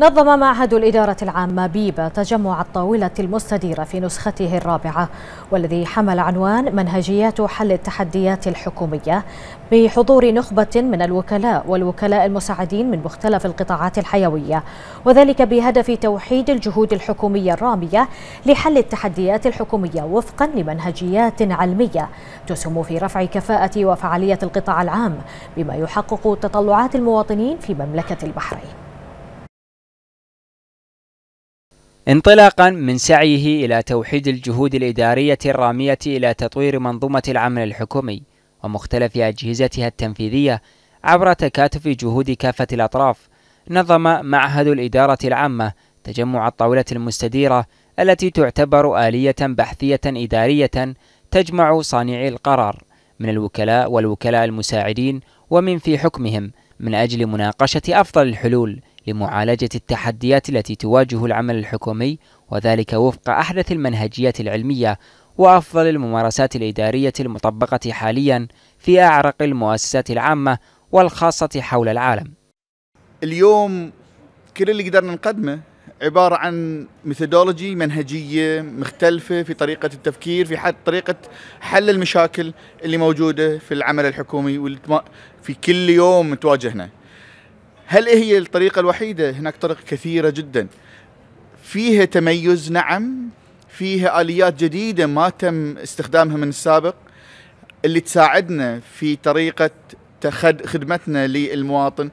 نظم معهد الإدارة العامة بيبا تجمع الطاولة المستديرة في نسخته الرابعة والذي حمل عنوان منهجيات حل التحديات الحكومية بحضور نخبة من الوكلاء والوكلاء المساعدين من مختلف القطاعات الحيوية وذلك بهدف توحيد الجهود الحكومية الرامية لحل التحديات الحكومية وفقا لمنهجيات علمية تسهم في رفع كفاءة وفعالية القطاع العام بما يحقق تطلعات المواطنين في مملكة البحرين انطلاقا من سعيه إلى توحيد الجهود الإدارية الرامية إلى تطوير منظومة العمل الحكومي ومختلف أجهزتها التنفيذية عبر تكاتف جهود كافة الأطراف نظم معهد الإدارة العامة تجمع الطاولة المستديرة التي تعتبر آلية بحثية إدارية تجمع صانعي القرار من الوكلاء والوكلاء المساعدين ومن في حكمهم من أجل مناقشة أفضل الحلول لمعالجة التحديات التي تواجه العمل الحكومي وذلك وفق أحدث المنهجيات العلمية وأفضل الممارسات الإدارية المطبقة حاليا في أعرق المؤسسات العامة والخاصة حول العالم. اليوم كل اللي قدرنا نقدمه عبارة عن ميثودولوجي منهجية مختلفة في طريقة التفكير في حد طريقة حل المشاكل اللي موجودة في العمل الحكومي واللي في كل يوم تواجهنا هل إيه هي الطريقة الوحيدة هناك طرق كثيرة جدا فيها تميز نعم فيها آليات جديدة ما تم استخدامها من السابق اللي تساعدنا في طريقة خدمتنا للمواطن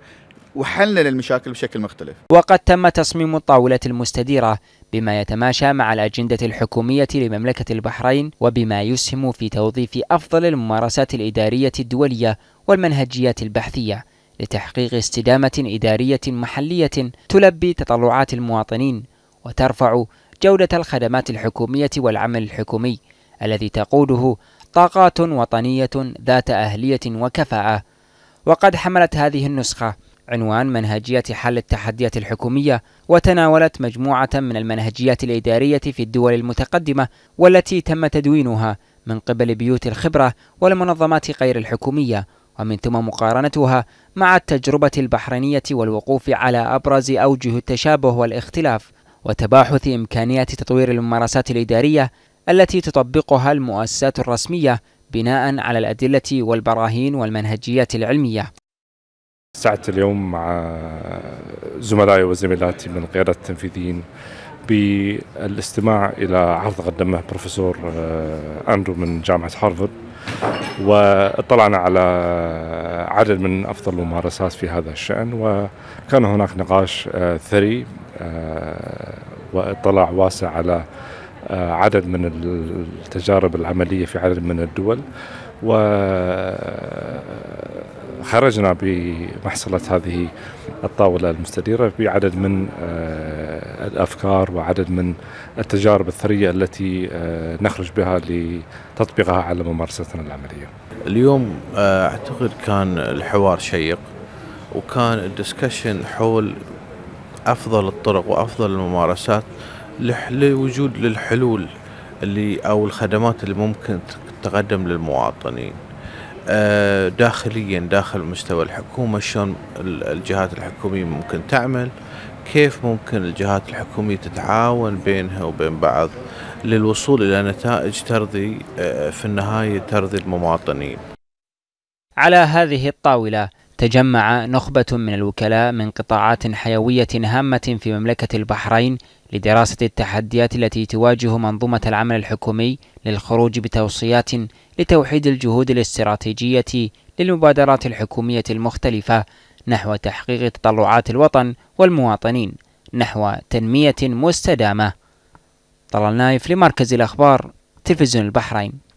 وحلنا للمشاكل بشكل مختلف وقد تم تصميم الطاولة المستديرة بما يتماشى مع الأجندة الحكومية لمملكة البحرين وبما يسهم في توظيف أفضل الممارسات الإدارية الدولية والمنهجيات البحثية لتحقيق استدامة إدارية محلية تلبي تطلعات المواطنين وترفع جودة الخدمات الحكومية والعمل الحكومي الذي تقوده طاقات وطنية ذات أهلية وكفاءة وقد حملت هذه النسخة عنوان منهجية حل التحديات الحكومية وتناولت مجموعة من المنهجيات الإدارية في الدول المتقدمة والتي تم تدوينها من قبل بيوت الخبرة والمنظمات غير الحكومية ومن ثم مقارنتها مع التجربة البحرينية والوقوف على أبرز أوجه التشابه والاختلاف وتباحث إمكانية تطوير الممارسات الإدارية التي تطبقها المؤسسات الرسمية بناء على الأدلة والبراهين والمنهجيات العلمية سعدت اليوم مع زملائي وزميلاتي من قيادة التنفيذيين بالاستماع إلى عرض قدمه بروفيسور آه، أندرو من جامعة هارفارد واطلعنا على عدد من افضل الممارسات في هذا الشان وكان هناك نقاش آه، ثري آه، واطلاع واسع على آه، عدد من التجارب العمليه في عدد من الدول وخرجنا بمحصله هذه الطاوله المستديره بعدد من الأفكار وعدد من التجارب الثرية التي آه، نخرج بها لتطبيقها على ممارستنا العملية اليوم آه، أعتقد كان الحوار شيق وكان الدسكشن حول أفضل الطرق وأفضل الممارسات لوجود للحلول اللي أو الخدمات اللي ممكن تقدم للمواطنين آه، داخليا داخل مستوى الحكومة شلون الجهات الحكومية ممكن تعمل كيف ممكن الجهات الحكومية تتعاون بينها وبين بعض للوصول إلى نتائج ترضي آه، في النهاية ترضي المواطنين على هذه الطاولة تجمع نخبة من الوكلاء من قطاعات حيوية هامة في مملكة البحرين لدراسة التحديات التي تواجه منظومة العمل الحكومي للخروج بتوصيات لتوحيد الجهود الاستراتيجية للمبادرات الحكومية المختلفة نحو تحقيق تطلعات الوطن والمواطنين نحو تنمية مستدامة طلال نايف لمركز الأخبار تلفزيون البحرين